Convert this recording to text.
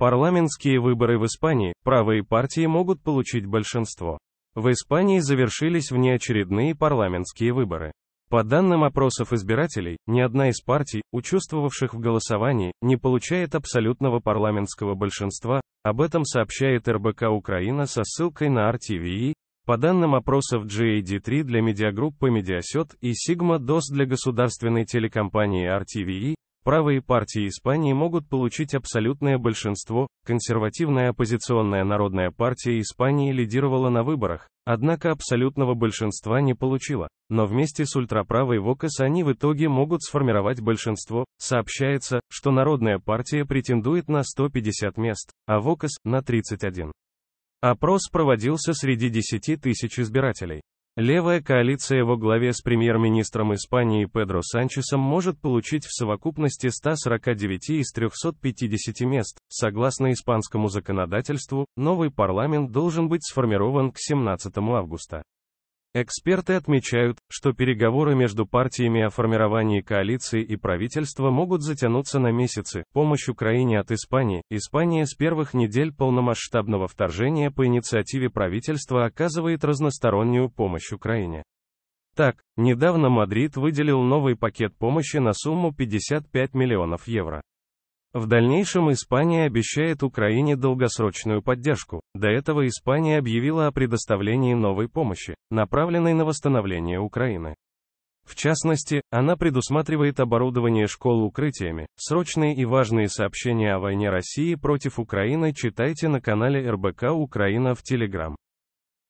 Парламентские выборы в Испании, правые партии могут получить большинство. В Испании завершились внеочередные парламентские выборы. По данным опросов избирателей, ни одна из партий, участвовавших в голосовании, не получает абсолютного парламентского большинства, об этом сообщает РБК Украина со ссылкой на RTVE. По данным опросов GAD3 для медиагруппы Mediaset и Sigma DOS для государственной телекомпании RTVE, Правые партии Испании могут получить абсолютное большинство, консервативная оппозиционная народная партия Испании лидировала на выборах, однако абсолютного большинства не получила, но вместе с ультраправой ВОКС они в итоге могут сформировать большинство, сообщается, что народная партия претендует на 150 мест, а ВОКС – на 31. Опрос проводился среди 10 тысяч избирателей. Левая коалиция во главе с премьер-министром Испании Педро Санчесом может получить в совокупности 149 из 350 мест. Согласно испанскому законодательству, новый парламент должен быть сформирован к 17 августа. Эксперты отмечают, что переговоры между партиями о формировании коалиции и правительства могут затянуться на месяцы. Помощь Украине от Испании. Испания с первых недель полномасштабного вторжения по инициативе правительства оказывает разностороннюю помощь Украине. Так, недавно Мадрид выделил новый пакет помощи на сумму 55 миллионов евро. В дальнейшем Испания обещает Украине долгосрочную поддержку. До этого Испания объявила о предоставлении новой помощи, направленной на восстановление Украины. В частности, она предусматривает оборудование школ укрытиями. Срочные и важные сообщения о войне России против Украины читайте на канале РБК Украина в Телеграм.